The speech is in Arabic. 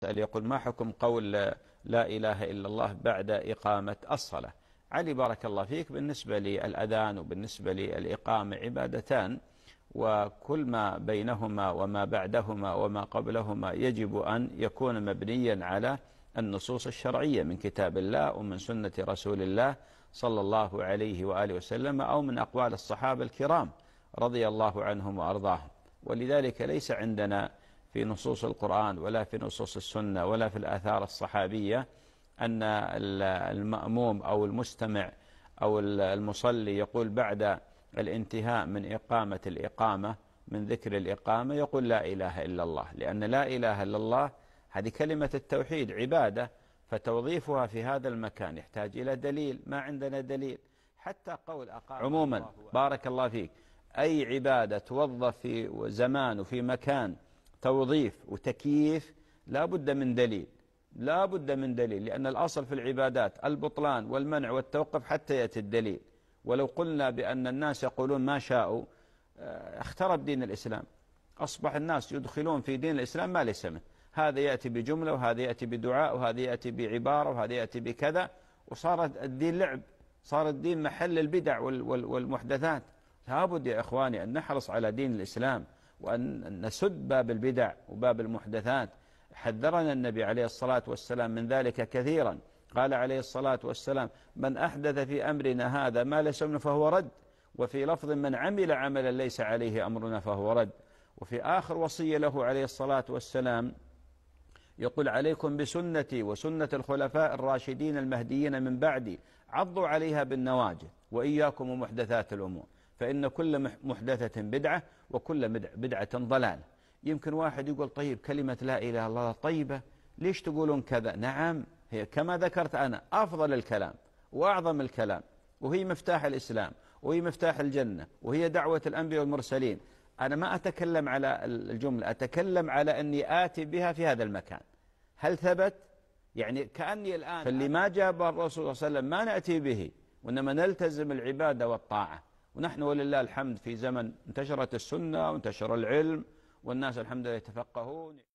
سأل يقول ما حكم قول لا إله إلا الله بعد إقامة الصلاة علي بارك الله فيك بالنسبة للأذان وبالنسبة للإقامة عبادتان وكل ما بينهما وما بعدهما وما قبلهما يجب أن يكون مبنيا على النصوص الشرعية من كتاب الله ومن سنة رسول الله صلى الله عليه وآله وسلم أو من أقوال الصحابة الكرام رضي الله عنهم وأرضاهم ولذلك ليس عندنا في نصوص القرآن ولا في نصوص السنة ولا في الآثار الصحابية أن المأموم أو المستمع أو المصلي يقول بعد الانتهاء من إقامة الإقامة من ذكر الإقامة يقول لا إله إلا الله لأن لا إله إلا الله هذه كلمة التوحيد عبادة فتوظيفها في هذا المكان يحتاج إلى دليل ما عندنا دليل حتى قول أقام عموما بارك الله فيك أي عبادة توظف في زمان وفي مكان توظيف وتكييف لا بد من دليل لا بد من دليل لأن الأصل في العبادات البطلان والمنع والتوقف حتى يأتي الدليل ولو قلنا بأن الناس يقولون ما شاءوا آه، اخترب دين الإسلام أصبح الناس يدخلون في دين الإسلام ما ليس منه هذا يأتي بجملة وهذا يأتي بدعاء وهذا يأتي بعبارة وهذا يأتي بكذا وصار الدين لعب صار الدين محل البدع والمحدثات لابد يا إخواني أن نحرص على دين الإسلام وأن نسد باب البدع وباب المحدثات حذرنا النبي عليه الصلاة والسلام من ذلك كثيرا قال عليه الصلاة والسلام من أحدث في أمرنا هذا ما ليس منه فهو رد وفي لفظ من عمل عملا ليس عليه أمرنا فهو رد وفي آخر وصية له عليه الصلاة والسلام يقول عليكم بسنتي وسنة الخلفاء الراشدين المهديين من بعدي عضوا عليها بالنواجذ وإياكم ومحدثات الأمور فإن كل محدثة بدعة وكل بدعة ضلالة يمكن واحد يقول طيب كلمة لا إله إلا الله طيبة ليش تقولون كذا نعم هي كما ذكرت أنا أفضل الكلام وأعظم الكلام وهي مفتاح الإسلام وهي مفتاح الجنة وهي دعوة الأنبياء والمرسلين أنا ما أتكلم على الجملة أتكلم على أني آتي بها في هذا المكان هل ثبت؟ يعني كأني الآن فاللي ما جابه الرسول صلى الله عليه وسلم ما نأتي به وإنما نلتزم العبادة والطاعة ونحن ولله الحمد في زمن انتشرت السنة وانتشر العلم والناس الحمد لله يتفقهون